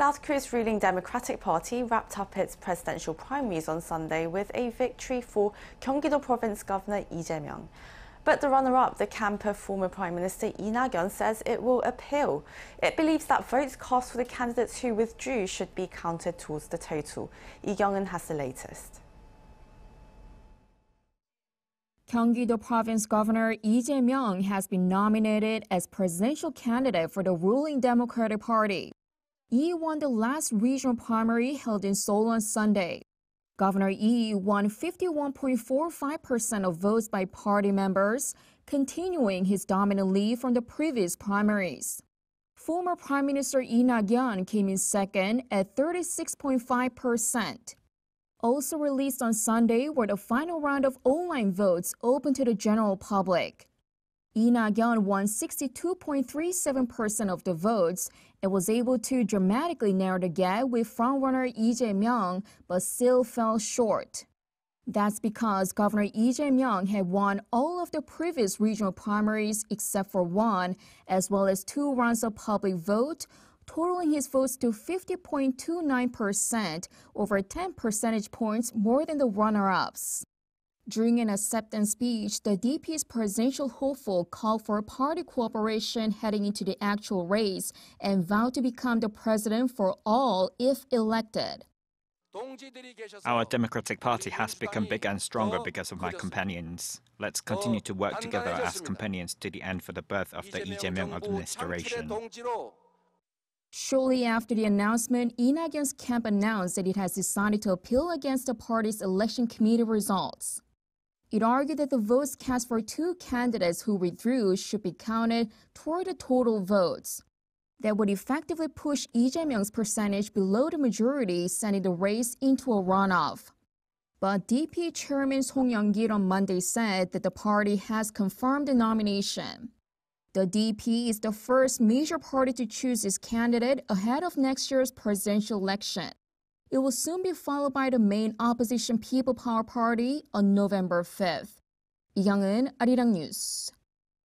South Korea's ruling Democratic Party wrapped up its presidential primaries on Sunday with a victory for Gyeonggi-do Province Governor Lee Jae-myung. But the runner-up, the camper former Prime Minister Lee na says it will appeal. It believes that votes cast for the candidates who withdrew should be counted towards the total. Lee Kyung-un has the latest. Gyeonggi-do Province Governor Lee Jae-myung has been nominated as presidential candidate for the ruling Democratic Party. Yi won the last regional primary held in Seoul on Sunday. Governor Yi won 51.45% of votes by party members, continuing his dominant lead from the previous primaries. Former Prime Minister Lee nak came in second at 36.5%. Also released on Sunday were the final round of online votes open to the general public. Lee Na-kyun won 62.37% of the votes and was able to dramatically narrow the gap with frontrunner Lee Jae-myung, but still fell short. That's because Governor Lee Jae-myung had won all of the previous regional primaries except for one, as well as two rounds of public vote, totaling his votes to 50.29%, over 10 percentage points more than the runner-ups. During an acceptance speech, the DP's presidential hopeful called for party cooperation heading into the actual race and vowed to become the president for all if elected. Our Democratic Party has become bigger and stronger because of my companions. Let's continue to work together as companions to the end for the birth of the Lee Jae-myung administration. Shortly after the announcement, Inagyeon's camp announced that it has decided to appeal against the party's election committee results. It argued that the votes cast for two candidates who withdrew should be counted toward the total votes. That would effectively push Lee Jae-myung's percentage below the majority, sending the race into a runoff. But DP Chairman Song Young-gil on Monday said that the party has confirmed the nomination. The DP is the first major party to choose its candidate ahead of next year's presidential election. It will soon be followed by the main opposition People Power Party on November 5th. 이강은 Arirang News.